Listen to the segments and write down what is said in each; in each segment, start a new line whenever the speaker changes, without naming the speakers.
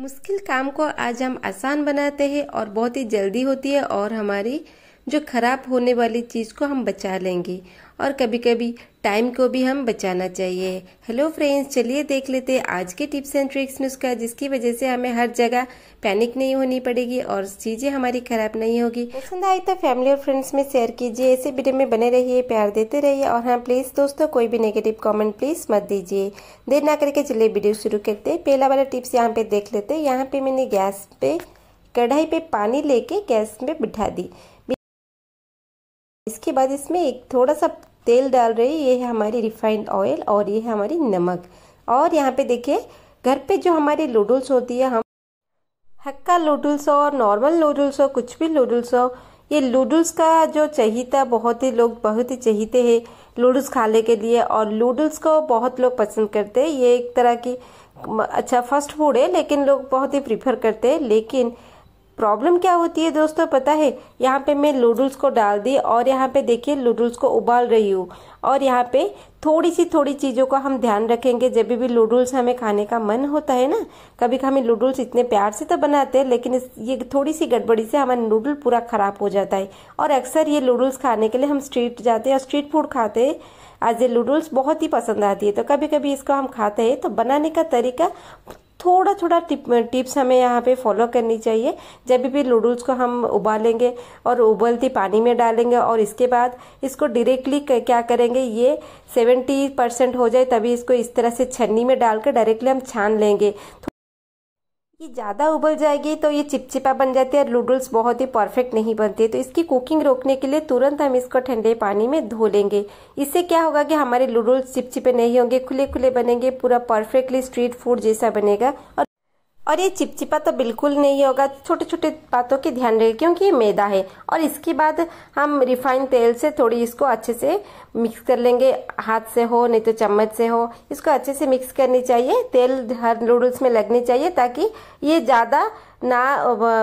मुश्किल काम को आज हम आसान बनाते हैं और बहुत ही जल्दी होती है और हमारी जो ख़राब होने वाली चीज़ को हम बचा लेंगे और कभी कभी टाइम को भी हम बचाना चाहिए हेलो फ्रेंड्स चलिए देख लेते आज के टिप्स एंड ट्रिक्स नुस्खा जिसकी वजह से हमें हर जगह पैनिक नहीं होनी पड़ेगी और चीज़ें हमारी ख़राब नहीं होगी पसंद आई तो फैमिली और फ्रेंड्स में शेयर कीजिए ऐसे वीडियो में बने रहिए प्यार देते रहिए और हाँ प्लीज़ दोस्तों कोई भी नेगेटिव कॉमेंट प्लीज़ मत दीजिए देर ना करके चलिए वीडियो शुरू करते पहला वाला टिप्स यहाँ पे देख लेते हैं यहाँ पे मैंने गैस पे कढ़ाई पे पानी लेके गैस में बिठा दी इसके बाद इसमें एक थोड़ा सा तेल डाल रही है ये है हमारी रिफाइंड ऑयल और ये है हमारी नमक और यहाँ पे देखिए घर पे जो हमारे नूडल्स होती है हम हक्का नूडल्स और नॉर्मल नूडल्स हो कुछ भी नूडल्स हो ये नूडल्स का जो चहिता बहुत ही लोग बहुत ही चहीते हैं नूडल्स खाने के लिए और नूडल्स को बहुत लोग पसंद करते हैं ये एक तरह की अच्छा फास्ट फूड है लेकिन लोग बहुत ही प्रीफर करते हैं लेकिन प्रॉब्लम क्या होती है दोस्तों पता है यहाँ पे मैं नूडल्स को डाल दी और यहाँ पे देखिए नूडल्स को उबाल रही हूँ और यहाँ पे थोड़ी सी थोड़ी चीज़ों का हम ध्यान रखेंगे जब भी नूडल्स हमें खाने का मन होता है ना कभी हमें लूडल्स इतने प्यार से तो बनाते हैं लेकिन ये थोड़ी सी गड़बड़ी से हमारा नूडल पूरा ख़राब हो जाता है और अक्सर ये नूडल्स खाने के लिए हम स्ट्रीट जाते हैं और स्ट्रीट फूड खाते हैं आज ये नूडल्स बहुत ही पसंद आती है तो कभी कभी इसको हम खाते हैं तो बनाने का तरीका थोड़ा थोड़ा टिप टिप्स हमें यहाँ पे फॉलो करनी चाहिए जब भी नूडल्स को हम उबालेंगे और उबलती पानी में डालेंगे और इसके बाद इसको डायरेक्टली क्या करेंगे ये सेवेंटी परसेंट हो जाए तभी इसको इस तरह से छन्नी में डालकर डायरेक्टली हम छान लेंगे ये ज़्यादा उबल जाएगी तो ये चिपचिपा बन जाती है और नूडल्स बहुत ही परफेक्ट नहीं बनते तो इसकी कुकिंग रोकने के लिए तुरंत हम इसको ठंडे पानी में धो लेंगे इससे क्या होगा कि हमारे नूडल्स चिपचिपे नहीं होंगे खुले खुले बनेंगे पूरा परफेक्टली स्ट्रीट फूड जैसा बनेगा और और ये चिपचिपा तो बिल्कुल नहीं होगा छोटे छोटे बातों के ध्यान रखें क्योंकि ये मैदा है और इसके बाद हम रिफाइंड तेल से थोड़ी इसको अच्छे से मिक्स कर लेंगे हाथ से हो नहीं तो चम्मच से हो इसको अच्छे से मिक्स करनी चाहिए तेल हर नूडल्स में लगनी चाहिए ताकि ये ज़्यादा ना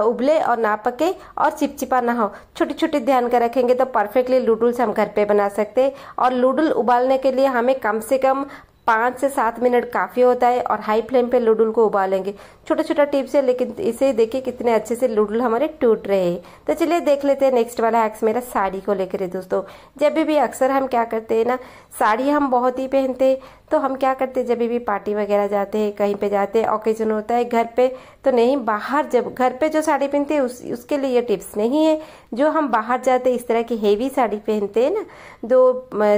उबले और ना पके और चिपचिपा ना हो छोटे छोटे ध्यान कर रखेंगे तो परफेक्टली लूडल्स हम घर पे बना सकते हैं और लूडल उबालने के लिए हमें कम से कम पाँच से सात मिनट काफ़ी होता है और हाई फ्लेम पे लूडल को उबालेंगे छोटा छोटा टिप्स है लेकिन इसे देखिए कितने अच्छे से लूडल हमारे टूट रहे हैं तो चलिए देख लेते हैं नेक्स्ट वाला हैक्स मेरा साड़ी को लेकर है दोस्तों जब भी, भी अक्सर हम क्या करते हैं ना साड़ी हम बहुत ही पहनते हैं तो हम क्या करते हैं जब भी पार्टी वगैरह जाते हैं कहीं पे जाते हैं ओकेजन होता है घर पे तो नहीं बाहर जब घर पे जो साड़ी पहनते हैं उस उसके लिए ये टिप्स नहीं है जो हम बाहर जाते इस तरह की हेवी साड़ी पहनते हैं ना जो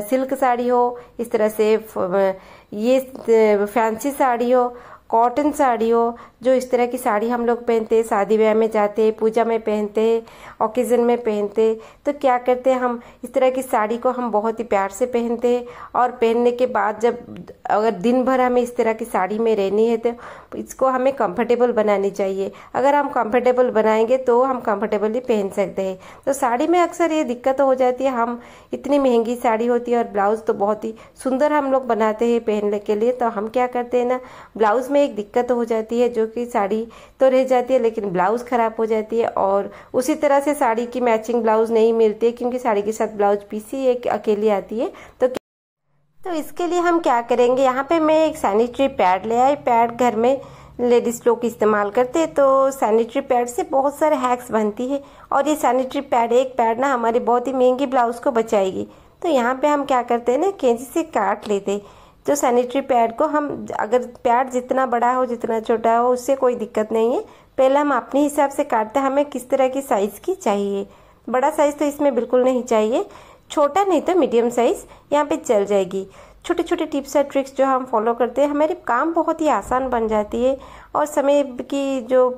सिल्क साड़ी हो इस तरह से ये फैंसी साड़ी हो कॉटन साड़ी हो जो इस तरह की साड़ी हम लोग पहनते हैं शादी ब्याह में जाते हैं पूजा में पहनते हैं ओकेज़न में पहनते तो क्या करते हैं हम इस तरह की साड़ी को हम बहुत ही प्यार से पहनते हैं और पहनने के बाद जब अगर दिन भर हमें इस तरह की साड़ी में रहनी है तो इसको हमें कंफर्टेबल बनानी चाहिए अगर हम कंफर्टेबल बनाएंगे तो हम कंफर्टेबली पहन सकते हैं तो साड़ी में अक्सर ये दिक्कत हो जाती है हम इतनी महंगी साड़ी होती है और ब्लाउज़ तो बहुत ही सुंदर हम लोग बनाते हैं पहनने के लिए तो हम क्या करते हैं ना ब्लाउज़ में एक दिक्कत हो जाती है जो की साड़ी तो रह जाती है लेकिन ब्लाउज़ ख़राब हो जाती है और उसी तरह से साड़ी की मैचिंग ब्लाउज़ नहीं मिलती है क्योंकि साड़ी के साथ ब्लाउज पीस ही एक अकेली आती है तो तो इसके लिए हम क्या करेंगे यहाँ पे मैं एक सैनिटरी पैड ले आई पैड घर में लेडीज़ लोग इस्तेमाल करते हैं तो सैनिटरी पैड से बहुत सारे हैक्स बनती है और ये सैनिटरी पैड एक पैड ना हमारी बहुत ही महंगी ब्लाउज़ को बचाएगी तो यहाँ पे हम क्या करते हैं ना कैंची से काट लेते हैं जो सैनिटरी पैड को हम अगर पैड जितना बड़ा हो जितना छोटा हो उससे कोई दिक्कत नहीं है पहले हम अपने हिसाब से काटते हैं हमें किस तरह की साइज़ की चाहिए बड़ा साइज़ तो इसमें बिल्कुल नहीं चाहिए छोटा नहीं तो मीडियम साइज़ यहाँ पे चल जाएगी छोटे छोटे टिप्स और ट्रिक्स जो हम फॉलो करते हैं हमारे काम बहुत ही आसान बन जाती है और समय की जो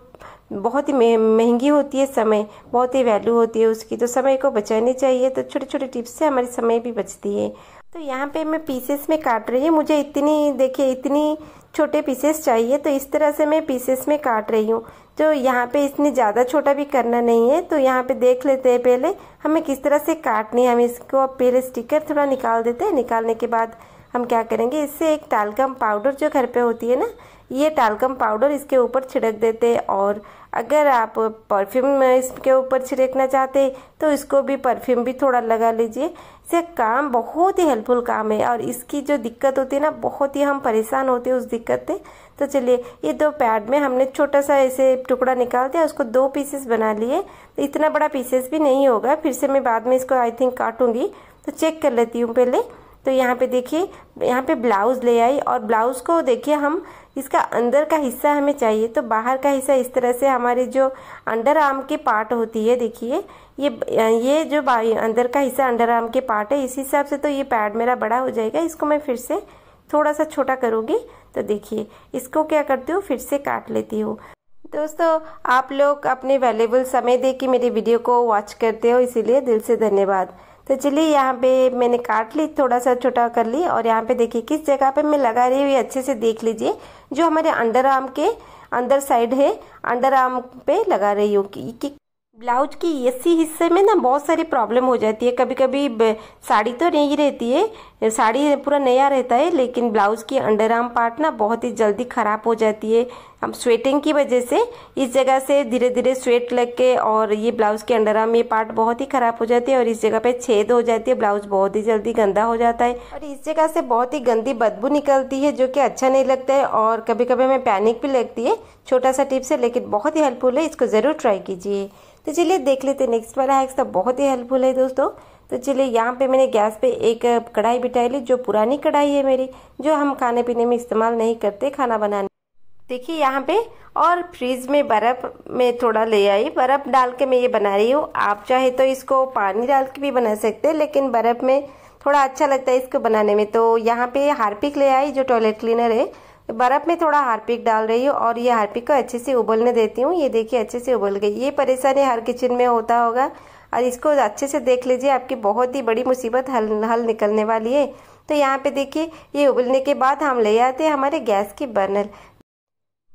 बहुत ही महंगी होती है समय बहुत ही वैल्यू होती है उसकी तो समय को बचानी चाहिए तो छोटे छोटे टिप्स से हमारी समय भी बचती है तो यहाँ पे मैं पीसेस में काट रही हूँ मुझे इतनी देखिए इतनी छोटे पीसेस चाहिए तो इस तरह से मैं पीसेस में काट रही हूँ तो यहाँ पे इसने ज़्यादा छोटा भी करना नहीं है तो यहाँ पे देख लेते हैं पहले हमें किस तरह से काटनी है हम इसको पहले स्टिकर थोड़ा निकाल देते हैं निकालने के बाद हम क्या करेंगे इससे एक टालकम पाउडर जो घर पे होती है ना ये टालकम पाउडर इसके ऊपर छिड़क देते और अगर आप परफ्यूम इसके ऊपर छिड़कना चाहते तो इसको भी परफ्यूम भी थोड़ा लगा लीजिए इससे काम बहुत ही हेल्पफुल काम है और इसकी जो दिक्कत होती है ना बहुत ही हम परेशान होते हैं उस दिक्कत से तो चलिए ये दो पैड में हमने छोटा सा ऐसे टुकड़ा निकाल दिया उसको दो पीसेस बना लिए तो इतना बड़ा पीसेस भी नहीं होगा फिर से मैं बाद में इसको आई थिंक काटूंगी तो चेक कर लेती हूँ पहले तो यहाँ पे देखिए यहाँ पे ब्लाउज़ ले आई और ब्लाउज़ को देखिए हम इसका अंदर का हिस्सा हमें चाहिए तो बाहर का हिस्सा इस तरह से हमारे जो अंडर आर्म के पार्ट होती है देखिए ये ये जो अंदर का हिस्सा अंडर आर्म के पार्ट है इस हिसाब से तो ये पैड मेरा बड़ा हो जाएगा इसको मैं फिर से थोड़ा सा छोटा करूँगी तो देखिए इसको क्या करती हूँ फिर से काट लेती हूँ दोस्तों आप लोग अपने वैल्यूबल समय दे के मेरी वीडियो को वॉच करते हो इसीलिए दिल से धन्यवाद तो चलिए यहाँ पे मैंने काट ली थोड़ा सा छोटा कर ली और यहाँ पे देखिए किस जगह पे मैं लगा रही हूँ अच्छे से देख लीजिए जो हमारे अंडर आर्म के अंदर साइड है अंडर आर्म पे लगा रही हूँ ब्लाउज की इसी हिस्से में ना बहुत सारी प्रॉब्लम हो जाती है कभी कभी साड़ी तो नहीं रहती है साड़ी पूरा नया रहता है लेकिन ब्लाउज की अंडर आर्म पार्ट ना बहुत ही जल्दी ख़राब हो जाती है हम स्वेटिंग की वजह से इस जगह से धीरे धीरे स्वेट लग के और ये ब्लाउज के अंडर आर्म ये पार्ट बहुत ही ख़राब हो जाती है और इस जगह पे छेद हो जाती है ब्लाउज बहुत ही जल्दी गंदा हो जाता है और इस जगह से बहुत ही गंदी बदबू निकलती है जो कि अच्छा नहीं लगता है और कभी कभी हमें पैनिक भी लगती है छोटा सा टिप्स है लेकिन बहुत ही हेल्पफुल है इसको ज़रूर ट्राई कीजिए तो चलिए देख लेते नेक्स्ट वाला हैक्स तो बहुत ही हेल्पफुल है दोस्तों तो चलिए यहाँ पे मैंने गैस पे एक कढ़ाई बिठाई ली जो पुरानी कढ़ाई है मेरी जो हम खाने पीने में इस्तेमाल नहीं करते खाना बनाने देखिए यहाँ पे और फ्रीज में बर्फ़ में थोड़ा ले आई बर्फ़ डाल के मैं ये बना रही हूँ आप चाहे तो इसको पानी डाल के भी बना सकते हैं लेकिन बर्फ़ में थोड़ा अच्छा लगता है इसको बनाने में तो यहाँ पे हार्पिक ले आई जो टॉयलेट क्लीनर है बर्फ़ में थोड़ा हार्पिक डाल रही हूँ और ये हार्पिक को अच्छे से उबलने देती हूँ ये देखिए अच्छे से उबल गई ये परेशानी हर किचन में होता होगा और इसको अच्छे से देख लीजिए आपकी बहुत ही बड़ी मुसीबत हल हल निकलने वाली है तो यहाँ पे देखिए ये उबलने के बाद हम ले आते हैं हमारे गैस की बर्नल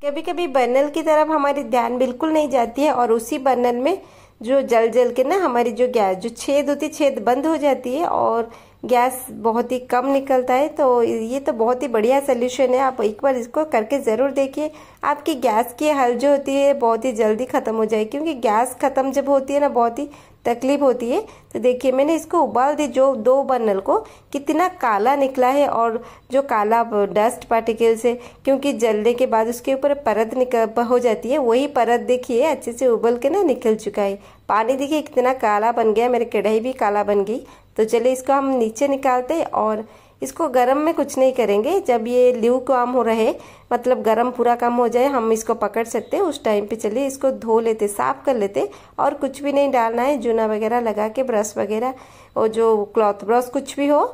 कभी कभी बर्नल की तरफ हमारी ध्यान बिल्कुल नहीं जाती है और उसी बर्नल में जो जल जल के ना हमारी जो गैस जो छेद होती है छेद बंद हो जाती है और गैस बहुत ही कम निकलता है तो ये तो बहुत ही बढ़िया सोल्यूशन है आप एक बार इसको करके ज़रूर देखिए आपकी गैस की हल जो होती है बहुत ही जल्दी ख़त्म हो जाएगी क्योंकि गैस ख़त्म जब होती है ना बहुत ही तकलीफ होती है तो देखिए मैंने इसको उबाल दी जो दो बर्नल को कितना काला निकला है और जो काला डस्ट पार्टिकल्स है क्योंकि जलने के बाद उसके ऊपर परत निकल हो जाती है वही परत देखिए अच्छे से उबल के ना निकल चुका है पानी देखिए कितना काला बन गया मेरी कढ़ाई भी काला बन गई तो चलिए इसको हम नीचे निकालते और इसको गरम में कुछ नहीं करेंगे जब ये ल्यू काम हो रहे मतलब गरम पूरा काम हो जाए हम इसको पकड़ सकते हैं उस टाइम पे चलिए इसको धो लेते साफ कर लेते और कुछ भी नहीं डालना है जूना वगैरह लगा के ब्रश वगैरह और जो क्लॉथ ब्रश कुछ भी हो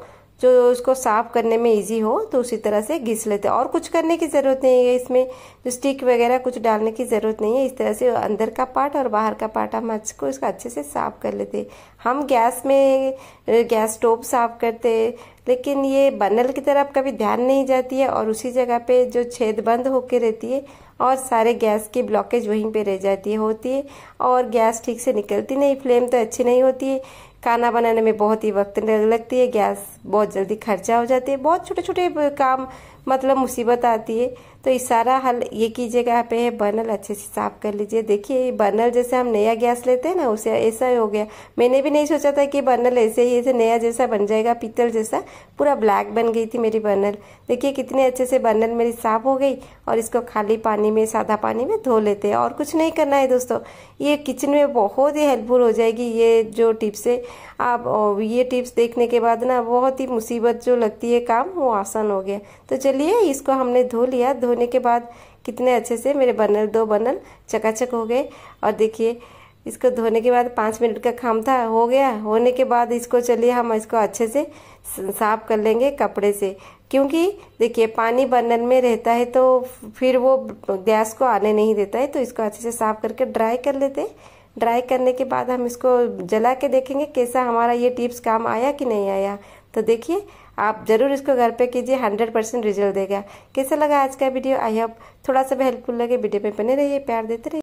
जो उसको साफ करने में इजी हो तो उसी तरह से घिस लेते हैं और कुछ करने की ज़रूरत नहीं है इसमें जो स्टिक वगैरह कुछ डालने की ज़रूरत नहीं है इस तरह से अंदर का पार्ट और बाहर का पार्ट हम को इसका अच्छे से साफ कर लेते हैं हम गैस में गैस स्टोव साफ करते हैं लेकिन ये बर्नल की तरफ कभी ध्यान नहीं जाती है और उसी जगह पे जो छेद बंद होके रहती है और सारे गैस की ब्लॉकेज वहीं पे रह जाती है होती है और गैस ठीक से निकलती नहीं फ्लेम तो अच्छी नहीं होती है खाना बनाने में बहुत ही वक्त लगती है गैस बहुत जल्दी खर्चा हो जाती है बहुत छोटे छोटे काम मतलब मुसीबत आती है तो इशारा हल ये कीजिएगा यहाँ पे है बर्नर अच्छे से साफ कर लीजिए देखिए बर्नर जैसे हम नया गैस लेते हैं ना उसे ऐसा ही हो गया मैंने भी नहीं सोचा था कि बर्नर ऐसे ही ऐसे नया जैसा बन जाएगा पीतल जैसा पूरा ब्लैक बन गई थी मेरी बर्नर देखिए कितने अच्छे से बर्नर मेरी साफ हो गई और इसको खाली पानी में सादा पानी में धो लेते हैं और कुछ नहीं करना है दोस्तों ये किचन में बहुत ही हेल्पफुल हो जाएगी ये जो टिप्स है आप ये टिप्स देखने के बाद ना बहुत ही मुसीबत जो लगती है काम वो आसान हो गया तो चलिए इसको हमने धो लिया धोने के बाद कितने अच्छे से मेरे बर्नल दो बर्नल चकाचक हो गए और देखिए इसको धोने के बाद पाँच मिनट का काम था हो गया होने के बाद इसको चलिए हम इसको अच्छे से साफ कर लेंगे कपड़े से क्योंकि देखिए पानी बर्नर में रहता है तो फिर वो गैस को आने नहीं देता है तो इसको अच्छे से साफ करके ड्राई कर लेते हैं ड्राई करने के बाद हम इसको जला के देखेंगे कैसा हमारा ये टिप्स काम आया कि नहीं आया तो देखिए आप ज़रूर इसको घर पे कीजिए हंड्रेड परसेंट रिजल्ट देगा कैसा लगा आज का वीडियो आई होप थोड़ा सा भी हेल्पफुल लगे वीडियो पे बने रहिए प्यार देते रहिए